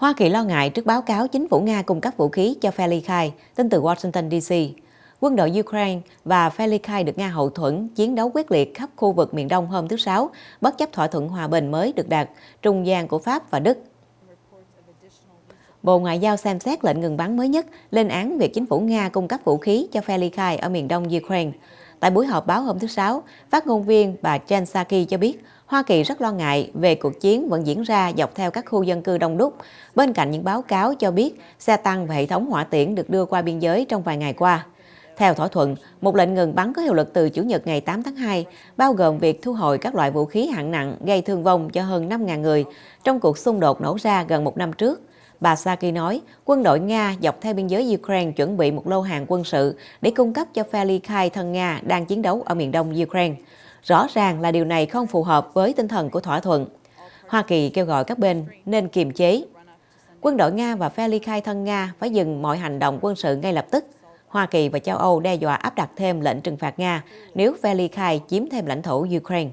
Hoa Kỳ lo ngại trước báo cáo chính phủ Nga cung cấp vũ khí cho phe ly khai, tin từ Washington DC. Quân đội Ukraine và phe ly khai được Nga hậu thuẫn chiến đấu quyết liệt khắp khu vực miền Đông hôm thứ Sáu, bất chấp thỏa thuận hòa bình mới được đạt, trung gian của Pháp và Đức. Bộ Ngoại giao xem xét lệnh ngừng bắn mới nhất, lên án việc chính phủ Nga cung cấp vũ khí cho phe ly khai ở miền đông Ukraine. Tại buổi họp báo hôm thứ Sáu, phát ngôn viên bà Jen Psaki cho biết Hoa Kỳ rất lo ngại về cuộc chiến vẫn diễn ra dọc theo các khu dân cư đông đúc, bên cạnh những báo cáo cho biết xe tăng và hệ thống hỏa tiễn được đưa qua biên giới trong vài ngày qua. Theo thỏa thuận, một lệnh ngừng bắn có hiệu lực từ Chủ nhật ngày 8 tháng 2, bao gồm việc thu hồi các loại vũ khí hạng nặng gây thương vong cho hơn 5.000 người trong cuộc xung đột nổ ra gần một năm trước Bà Saki nói, quân đội Nga dọc theo biên giới Ukraine chuẩn bị một lô hàng quân sự để cung cấp cho phe ly khai thân Nga đang chiến đấu ở miền đông Ukraine. Rõ ràng là điều này không phù hợp với tinh thần của thỏa thuận. Hoa Kỳ kêu gọi các bên nên kiềm chế. Quân đội Nga và phe ly khai thân Nga phải dừng mọi hành động quân sự ngay lập tức. Hoa Kỳ và châu Âu đe dọa áp đặt thêm lệnh trừng phạt Nga nếu phe ly khai chiếm thêm lãnh thổ Ukraine.